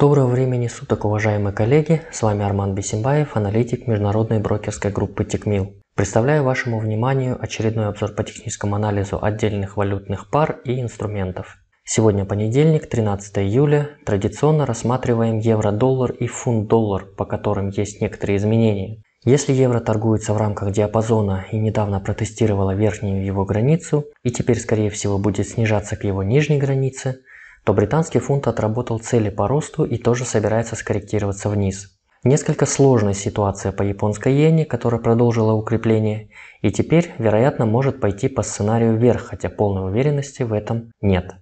Доброго времени суток, уважаемые коллеги! С вами Арман Бесимбаев, аналитик международной брокерской группы Тикмил. Представляю вашему вниманию очередной обзор по техническому анализу отдельных валютных пар и инструментов. Сегодня понедельник, 13 июля. Традиционно рассматриваем евро-доллар и фунт-доллар, по которым есть некоторые изменения. Если евро торгуется в рамках диапазона и недавно протестировала верхнюю его границу, и теперь скорее всего будет снижаться к его нижней границе, то британский фунт отработал цели по росту и тоже собирается скорректироваться вниз. Несколько сложная ситуация по японской иене, которая продолжила укрепление, и теперь, вероятно, может пойти по сценарию вверх, хотя полной уверенности в этом нет.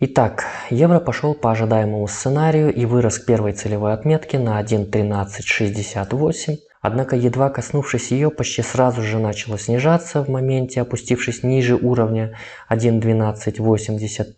Итак, евро пошел по ожидаемому сценарию и вырос к первой целевой отметке на 1.1368, однако едва коснувшись ее, почти сразу же начало снижаться в моменте, опустившись ниже уровня 1.1283.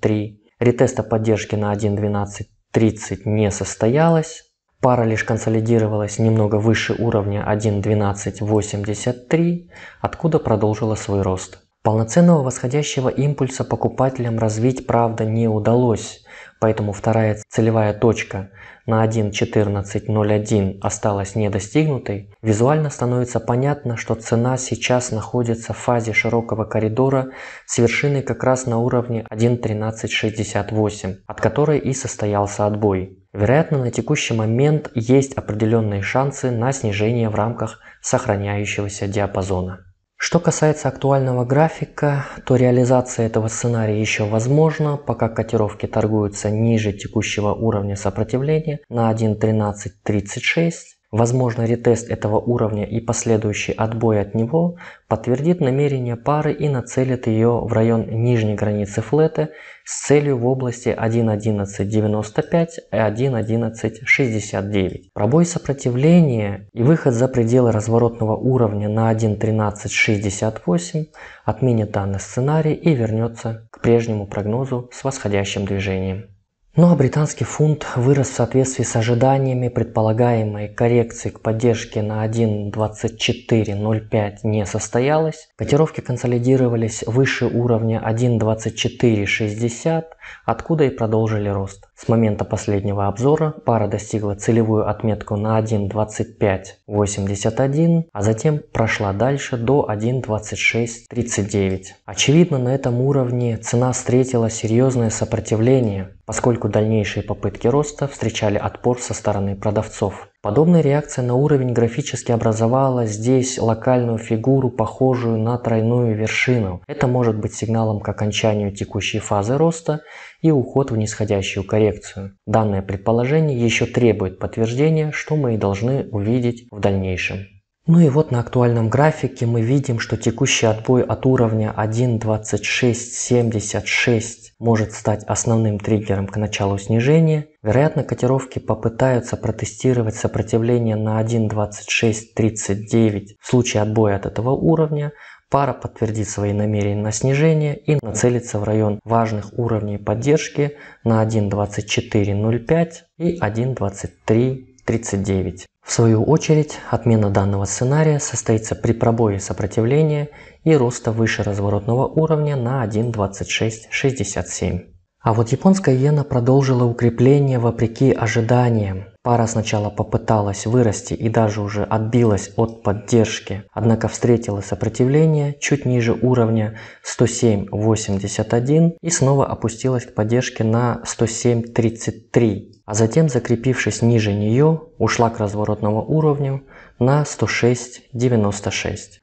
Ретеста поддержки на 1.12.30 не состоялось. Пара лишь консолидировалась немного выше уровня 1.12.83, откуда продолжила свой рост. Полноценного восходящего импульса покупателям развить, правда, не удалось, поэтому вторая целевая точка на 1.14.01 осталась недостигнутой. Визуально становится понятно, что цена сейчас находится в фазе широкого коридора с вершины как раз на уровне 1.13.68, от которой и состоялся отбой. Вероятно, на текущий момент есть определенные шансы на снижение в рамках сохраняющегося диапазона. Что касается актуального графика, то реализация этого сценария еще возможна, пока котировки торгуются ниже текущего уровня сопротивления на 1.1336 Возможный ретест этого уровня и последующий отбой от него подтвердит намерение пары и нацелит ее в район нижней границы флета с целью в области 1.11.95 и 1.11.69. Пробой сопротивления и выход за пределы разворотного уровня на 1.13.68 отменит данный сценарий и вернется к прежнему прогнозу с восходящим движением. Ну а британский фунт вырос в соответствии с ожиданиями предполагаемой коррекции к поддержке на 1.2405 не состоялось. Котировки консолидировались выше уровня 1.2460, откуда и продолжили рост. С момента последнего обзора пара достигла целевую отметку на 1.2581, а затем прошла дальше до 1.2639. Очевидно, на этом уровне цена встретила серьезное сопротивление, поскольку дальнейшие попытки роста встречали отпор со стороны продавцов. Подобная реакция на уровень графически образовала здесь локальную фигуру, похожую на тройную вершину. Это может быть сигналом к окончанию текущей фазы роста и уход в нисходящую коррекцию. Данное предположение еще требует подтверждения, что мы и должны увидеть в дальнейшем. Ну и вот на актуальном графике мы видим, что текущий отбой от уровня 1.2676 может стать основным триггером к началу снижения. Вероятно, котировки попытаются протестировать сопротивление на 1.2639 в случае отбоя от этого уровня, Пара подтвердит свои намерения на снижение и нацелится в район важных уровней поддержки на 1.2405 и 1.23. 39. В свою очередь, отмена данного сценария состоится при пробое сопротивления и роста выше разворотного уровня на 1.2667. А вот японская иена продолжила укрепление вопреки ожиданиям, Пара сначала попыталась вырасти и даже уже отбилась от поддержки, однако встретила сопротивление чуть ниже уровня 107.81 и снова опустилась к поддержке на 107.33, а затем, закрепившись ниже нее, ушла к разворотному уровню на 106.96.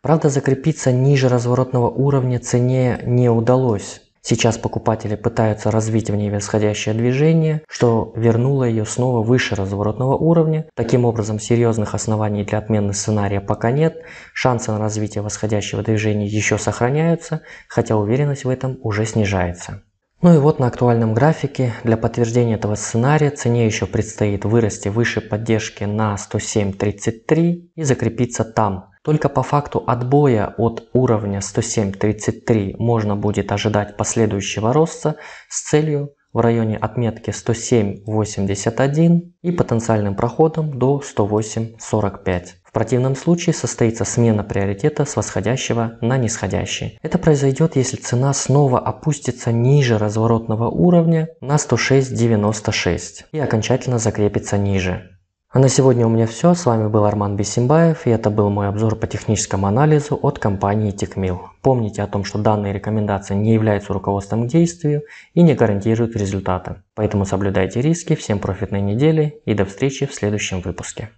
Правда, закрепиться ниже разворотного уровня цене не удалось, Сейчас покупатели пытаются развить в ней восходящее движение, что вернуло ее снова выше разворотного уровня. Таким образом, серьезных оснований для отмены сценария пока нет. Шансы на развитие восходящего движения еще сохраняются, хотя уверенность в этом уже снижается. Ну и вот на актуальном графике для подтверждения этого сценария цене еще предстоит вырасти выше поддержки на 107.33 и закрепиться там, только по факту отбоя от уровня 107.33 можно будет ожидать последующего роста с целью в районе отметки 107.81 и потенциальным проходом до 108.45. В противном случае состоится смена приоритета с восходящего на нисходящий. Это произойдет, если цена снова опустится ниже разворотного уровня на 106.96 и окончательно закрепится ниже. А на сегодня у меня все. С вами был Арман Бесимбаев, и это был мой обзор по техническому анализу от компании TechMill. Помните о том, что данные рекомендации не являются руководством к действию и не гарантируют результата. Поэтому соблюдайте риски, всем профитной недели и до встречи в следующем выпуске.